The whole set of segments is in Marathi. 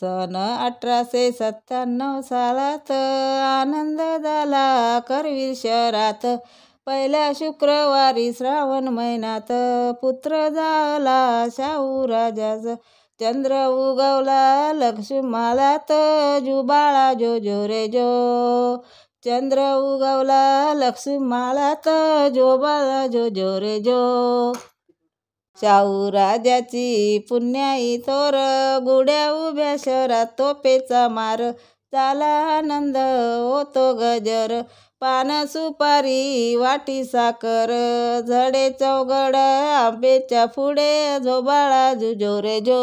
सन अठराशे सत्त्याण्णव सालात आनंद झाला करवीर शहरात पहिल्या शुक्रवारी श्रावण महिन्यात पुत्र झाला शाहू राजाचा चंद्र उगवला लक्ष्मालात जुबाळा जो जो रे जो चंद्र उगवला लक्ष्मालात जोबाळा जो जो रे जो शाहू राजाची पुण्याई थोर गुड्या उभ्या शहरात तोपेचा मार चाला आनंद होतो गजर पान सुपारी वाटी साखर झडे चौगड आंबेच्या फुडे झोबाळा जुजोरे जो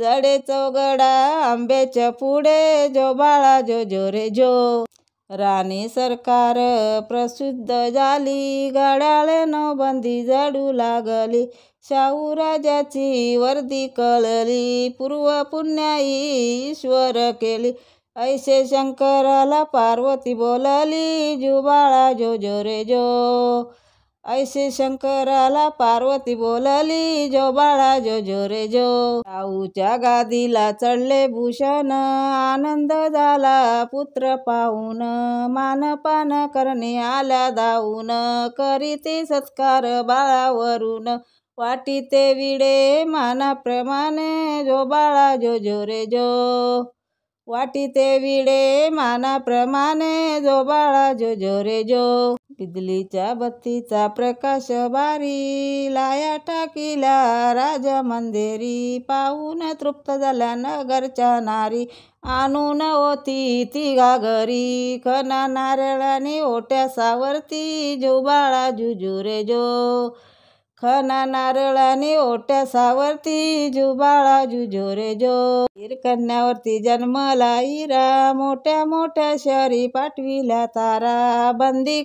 झडे चौगडा आंब्याच्या पुढे जो बाळा जो जो रे जो राणी सरकार प्रसिद्ध झाली न बंदी जाडू लागली शाहू राजाची वर्दी कळली पूर्व पुण्याई ईश्वर केली ऐसे शंकराला पार्वती बोलली जुबाळा जो जो रे जो ऐसे शंकराला पार्वती बोलली जो बाळा जो जो रे जो आऊच्या गादीला चढले भूषण आनंद झाला पुत्र पाहून मानपान करणे आल्या दाऊन करीते सत्कार बाळावरून वाटीते विडे मानाप्रमाणे जो बाळा जो जो रे वाटी ते विडे मानाप्रमाणे जो बाळा जो जो रे जो पिदलीच्या बत्तीचा प्रकाश बारी लाया टाकीला राज मंदिरी पाहून तृप्त झाल्या नगरच्या नारी आणून होती ती गागरी खना नारळाने ओट्या सावरती जोबाळा जुजुरे जो खना नारळाने ओट्या सावरती जुबाळा जुजो रे जो हिरकन्यावरती जन्मला इरा मोठ्या मोठ्या शरी पाठविला तारा बंदी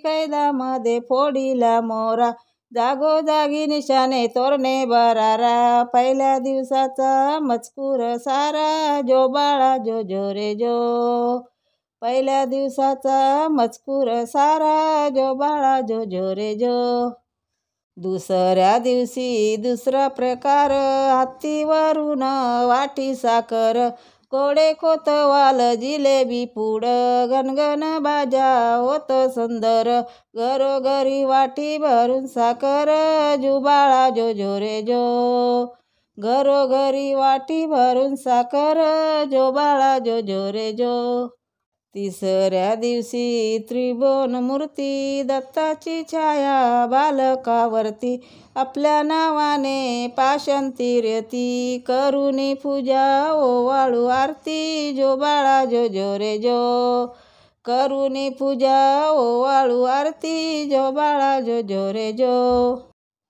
मध्ये फोडीला मोरा जागोजागी निशाने तोरणे बरारा पहिल्या दिवसाचा मजकूर सारा जो बाळा जो जो रे जो पहिल्या दिवसाचा मजकूर सारा जो बाळा जो जो रे जो दुसऱ्या दिवशी दुसरा प्रकार हत्तीवरून वाटी साखर कोडे कोतवाल जिलेबी पुड गनगन बाजा होत सुंदर घरोघरी वाटी भरून साखर जुबाळा जो जो रे जो घरोघरी वाटी भरून साखर जो बाळा जो जो रे जो तिसऱ्या दिवशी त्रिभुवन मूर्ती दत्ताची छाया बालकावरती आपल्या नावाने पाशंतीरती करुणी पूजा वाळू आरती जो बाळा जो जो जो करुणी पूजा वाळू आरती जो बाळा जो जो रे जो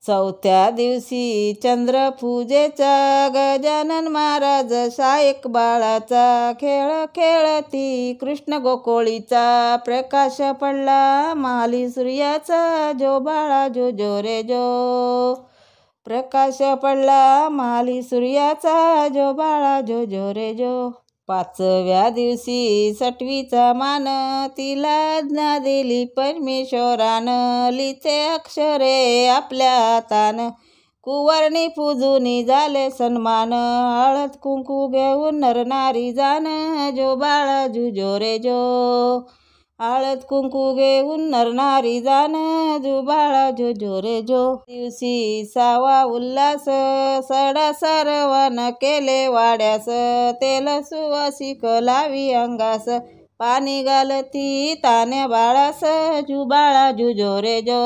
चौथ्या दिवशी चंद्रपूजेचा गजानन महाराज शायक बाळाचा खेळ खेळती कृष्ण गोकोळीचा प्रकाश पडला माली सूर्याचा जो बाळा जो जो रे जो प्रकाश पडला माली सूर्याचा जो बाळा जो जो रे जो पाचव्या दिवशी सटवीचा मान तिला ज्ञा दिली परमेश्वरान लिचे अक्षरे आपल्या तान कुवर्णी पूजुनी झाले सन्मान हळद कुंकू घेऊन नारी जान, जो बाळ जुजो रे जो हळद कुंकू घेऊन हुन्नरणारी जाण जुबाळा जो जो रे जो दिवशी सावा उल्हास सडा सरवण केले वाड्यास तेल सुवासी कलावी अंगास पाणी घालती ताने बाळास जुबाळा जुजो रे जो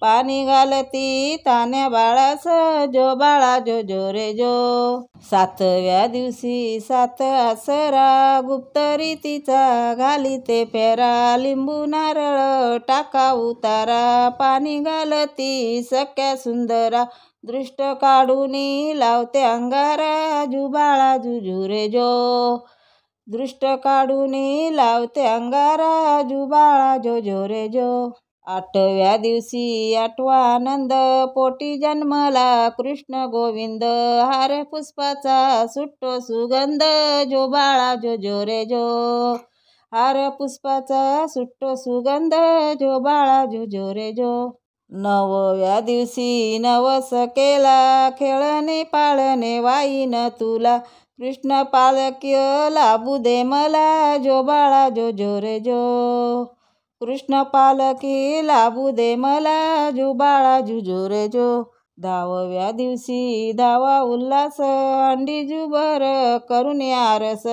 पाणी घालती तान्या बाळास जो बाळा जो जो रे जो सातव्या दिवशी सात असरा गुप्त रीतीचा घाली ते फेरा लिंबू नारळ टाका उतारा पाणी घालती सख्या सुंदरा दृष्ट काढून लावते अंगारा जुबाळा जुजुरे जो दृष्ट काढून लावते अंगारा जुबाळा जो जो रे जो आठव्या दिवशी आठवा आनंद पोटी जन्मला कृष्ण गोविंद हार पुष्पाचा सुट्टो सुगंध जो बाळा जो जो रे जो हार पुष्पाचा सुट्टो सुगंध जो बाळा जो जो जो नवव्या दिवशी नवस केला खेळणे पाळणे वाईन तुला कृष्ण पालक्य लाबू दे मला जो बाळा जो जो रे जो कृष्ण पालकी लाभू दे मला जुबाळा जुजो रे जो दहाव्या दिवशी धावा उल्हास अंडी जुबर करून आरस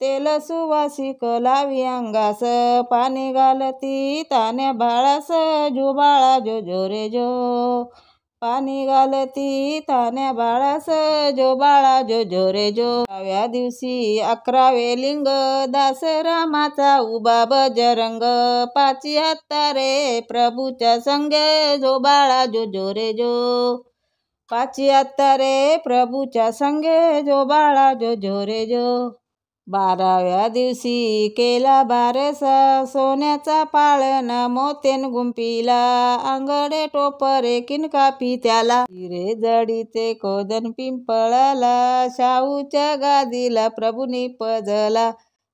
तेल सुवासी कलावी अंगास पाणी घालती ताने बाळास जुबाळा जो जो जो पाणी घालती तान्या बाळास जो बाळा जो जो रे जो नव्या दिवशी अकरावे लिंग दास रामाचा उभा बजरंग पाची आत्ता रे प्रभूच्या संगे जो बाळा जो जो जो पाची आत्ता रे प्रभूच्या संगे जो बाळा जो जो जो बाराव्या दिवशी केला बारसा सोन्याचा पाळण मोतेन गुंपीला आंगडे टोपरे किन कापी त्याला हिरे जडीचे कोदन पिंपळाला शाहूच्या गादीला प्रभूनी पजला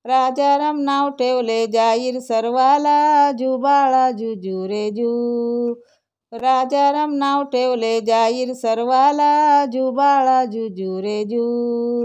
राजाराम नाव ठेवले जाईर सर्वाला जुबाळा जुजू रे जू राजाराम नाव ठेवले जाईर सर्वाला जुबाळा जुजू रे जू